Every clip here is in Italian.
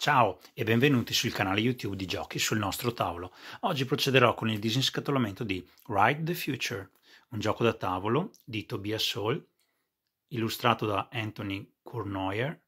Ciao e benvenuti sul canale YouTube di Giochi sul nostro tavolo. Oggi procederò con il disinscatolamento di Ride the Future, un gioco da tavolo di Tobias Saul, illustrato da Anthony Cournoyer,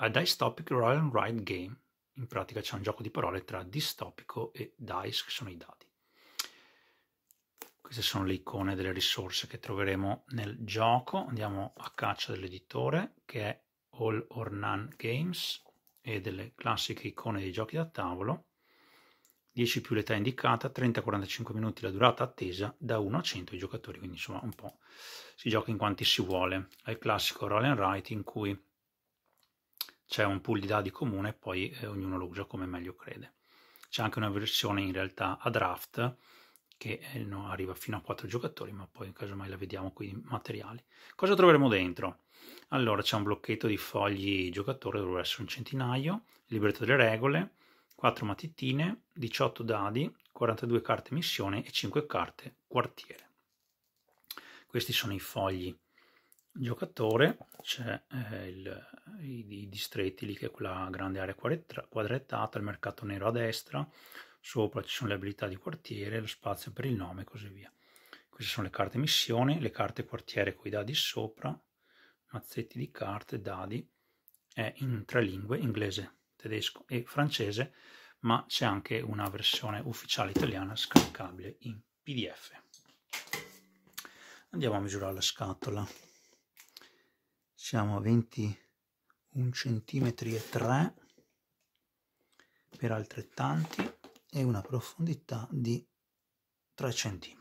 a Dystopic Roll and Ride Game. In pratica c'è un gioco di parole tra distopico e dice, che sono i dati. Queste sono le icone delle risorse che troveremo nel gioco. Andiamo a caccia dell'editore, che è All or None Games e delle classiche icone dei giochi da tavolo, 10 più l'età indicata, 30-45 minuti la durata attesa, da 1 a 100 i giocatori, quindi insomma un po' si gioca in quanti si vuole. È il classico roll and write in cui c'è un pool di dadi comune e poi eh, ognuno lo usa come meglio crede. C'è anche una versione in realtà a draft che eh, no, arriva fino a 4 giocatori, ma poi casomai la vediamo qui in materiali. Cosa troveremo dentro? Allora c'è un blocchetto di fogli giocatore, dovrebbe essere un centinaio, libretto delle regole, 4 matitine, 18 dadi, 42 carte missione e 5 carte quartiere. Questi sono i fogli giocatore, c'è eh, il, i, i, distretti lì che è quella grande area quadrettata, il mercato nero a destra, sopra ci sono le abilità di quartiere, lo spazio per il nome e così via. Queste sono le carte missione, le carte quartiere con i dadi sopra, mazzetti di carte, dadi, è in tre lingue, inglese, tedesco e francese, ma c'è anche una versione ufficiale italiana scaricabile in PDF. Andiamo a misurare la scatola. Siamo a 21 cm e 3 per altrettanti e una profondità di 3 cm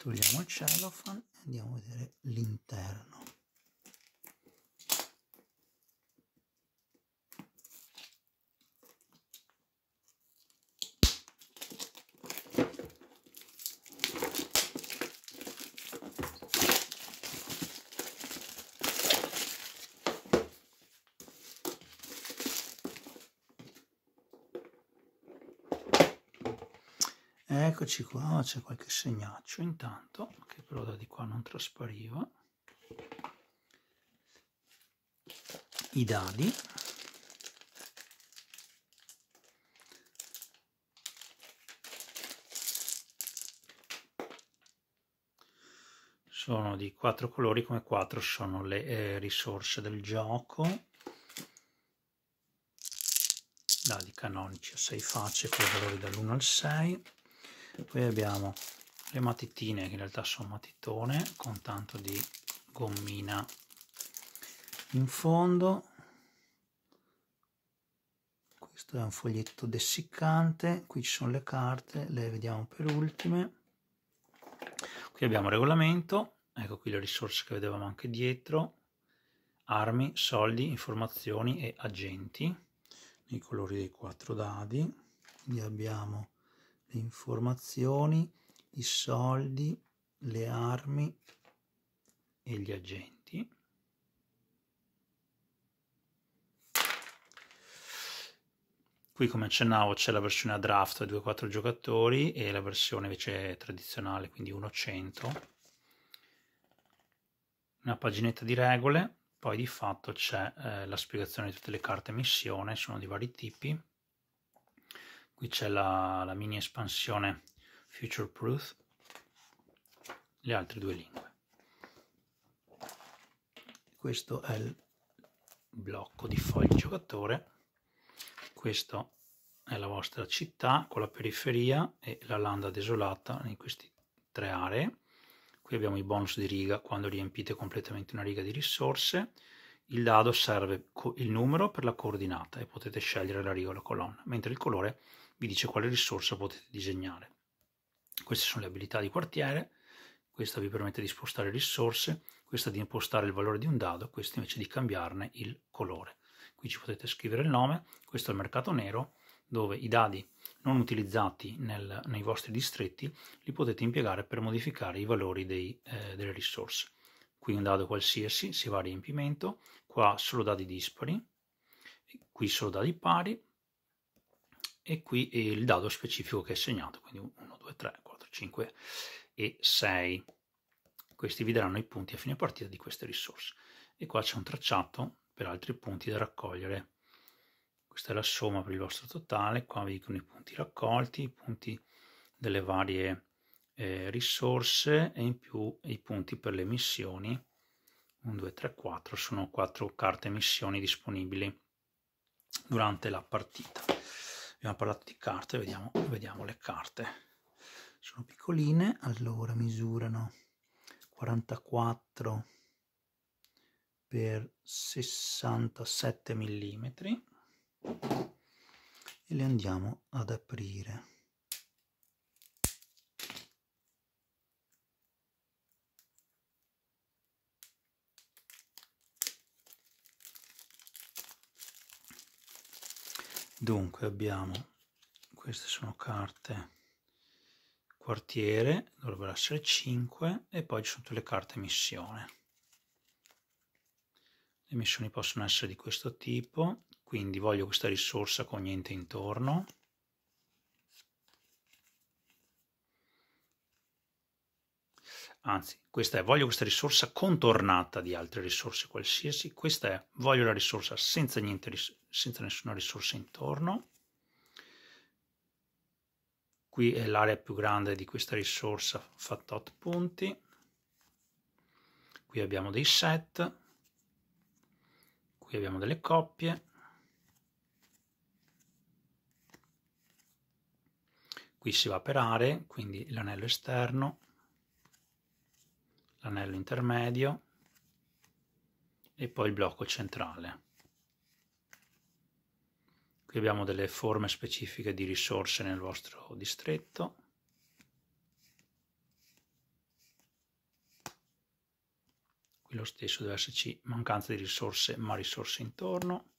togliamo il cellophane e andiamo a vedere l'interno Eccoci qua, c'è qualche segnaccio intanto, che però da di qua non traspariva. I dadi. Sono di quattro colori, come quattro sono le eh, risorse del gioco. Dadi canonici a sei facce con i valori dall'1 al 6 e poi abbiamo le matitine che in realtà sono matitone con tanto di gommina in fondo questo è un foglietto dessiccante qui ci sono le carte le vediamo per ultime qui abbiamo il regolamento ecco qui le risorse che vedevamo anche dietro armi soldi informazioni e agenti nei colori dei quattro dadi quindi abbiamo le informazioni, i soldi, le armi e gli agenti. Qui come accennavo c'è la versione a draft 2-4 giocatori e la versione invece tradizionale, quindi 1-100. Una paginetta di regole, poi di fatto c'è eh, la spiegazione di tutte le carte missione, sono di vari tipi qui c'è la, la mini espansione Future Proof, le altre due lingue. Questo è il blocco di fogli giocatore, questa è la vostra città con la periferia e la landa desolata in queste tre aree. Qui abbiamo i bonus di riga quando riempite completamente una riga di risorse. Il dado serve il numero per la coordinata e potete scegliere la riga o la colonna, mentre il colore è vi dice quale risorsa potete disegnare. Queste sono le abilità di quartiere, questa vi permette di spostare risorse, questa di impostare il valore di un dado, questa invece di cambiarne il colore. Qui ci potete scrivere il nome, questo è il mercato nero, dove i dadi non utilizzati nel, nei vostri distretti li potete impiegare per modificare i valori dei, eh, delle risorse. Qui un dado qualsiasi, si va a riempimento, qua solo dadi dispari, qui solo dadi pari, e qui il dado specifico che è segnato, quindi 1, 2, 3, 4, 5 e 6. Questi vi daranno i punti a fine partita di queste risorse. E qua c'è un tracciato per altri punti da raccogliere. Questa è la somma per il vostro totale, qua vi dicono i punti raccolti, i punti delle varie eh, risorse e in più i punti per le missioni. 1, 2, 3, 4 sono 4 carte missioni disponibili durante la partita abbiamo parlato di carte, vediamo, vediamo le carte. Sono piccoline, allora misurano 44 per 67 mm e le andiamo ad aprire. dunque abbiamo queste sono carte quartiere dovrebbero essere 5 e poi ci sono tutte le carte missione le missioni possono essere di questo tipo quindi voglio questa risorsa con niente intorno anzi, questa è voglio questa risorsa contornata di altre risorse qualsiasi, questa è voglio la risorsa senza, niente, senza nessuna risorsa intorno, qui è l'area più grande di questa risorsa fatta 8 punti, qui abbiamo dei set, qui abbiamo delle coppie, qui si va per aree, quindi l'anello esterno, l'anello intermedio e poi il blocco centrale. Qui abbiamo delle forme specifiche di risorse nel vostro distretto. Qui lo stesso deve esserci mancanza di risorse ma risorse intorno,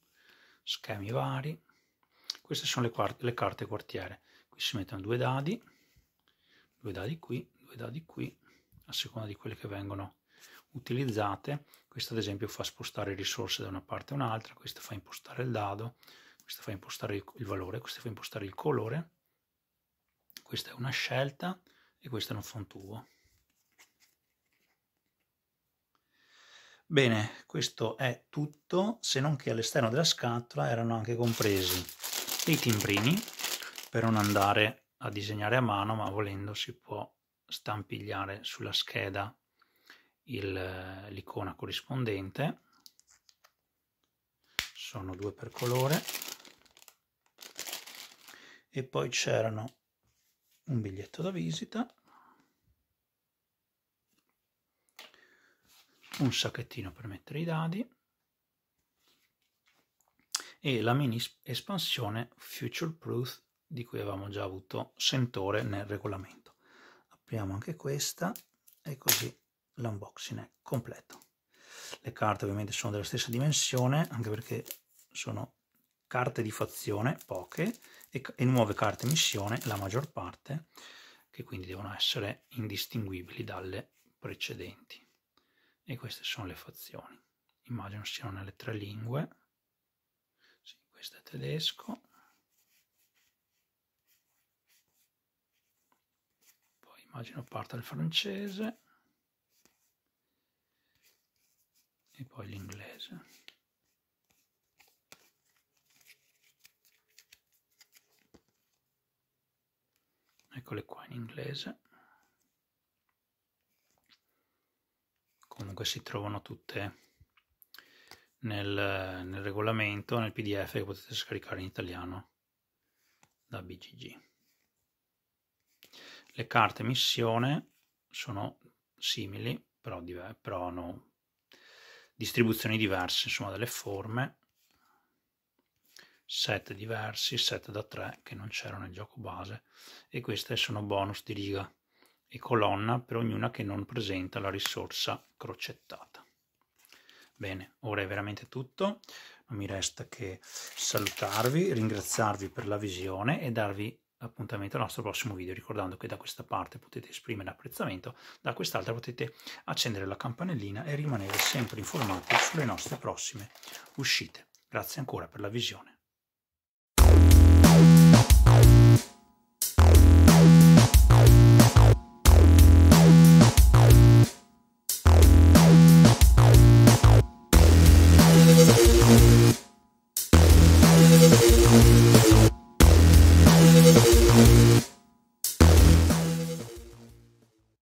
schemi vari. Queste sono le, le carte quartiere. Qui si mettono due dadi, due dadi qui, due dadi qui a seconda di quelle che vengono utilizzate. Questo ad esempio fa spostare risorse da una parte a un'altra, questo fa impostare il dado, questo fa impostare il valore, questo fa impostare il colore. Questa è una scelta e questo è un fontuvo. Bene, questo è tutto, se non che all'esterno della scatola erano anche compresi dei timbrini per non andare a disegnare a mano, ma volendo si può stampigliare sulla scheda l'icona corrispondente sono due per colore e poi c'erano un biglietto da visita un sacchettino per mettere i dadi e la mini espansione future proof di cui avevamo già avuto sentore nel regolamento apriamo anche questa e così l'unboxing è completo. Le carte ovviamente sono della stessa dimensione, anche perché sono carte di fazione, poche, e, e nuove carte missione, la maggior parte, che quindi devono essere indistinguibili dalle precedenti. E queste sono le fazioni. Immagino siano nelle tre lingue. Sì, questo è tedesco, immagino parte il francese e poi l'inglese. Eccole qua in inglese. Comunque si trovano tutte nel, nel regolamento, nel PDF che potete scaricare in italiano da BGG le carte missione sono simili, però, diver- però hanno distribuzioni diverse, insomma delle forme, set diversi, set da 3 che non c'erano nel gioco base e queste sono bonus di riga e colonna per ognuna che non presenta la risorsa crocettata. Bene, ora è veramente tutto, non mi resta che salutarvi, ringraziarvi per la visione e darvi appuntamento al nostro prossimo video, ricordando che da questa parte potete esprimere apprezzamento, da quest'altra potete accendere la campanellina e rimanere sempre informati sulle nostre prossime uscite. Grazie ancora per la visione.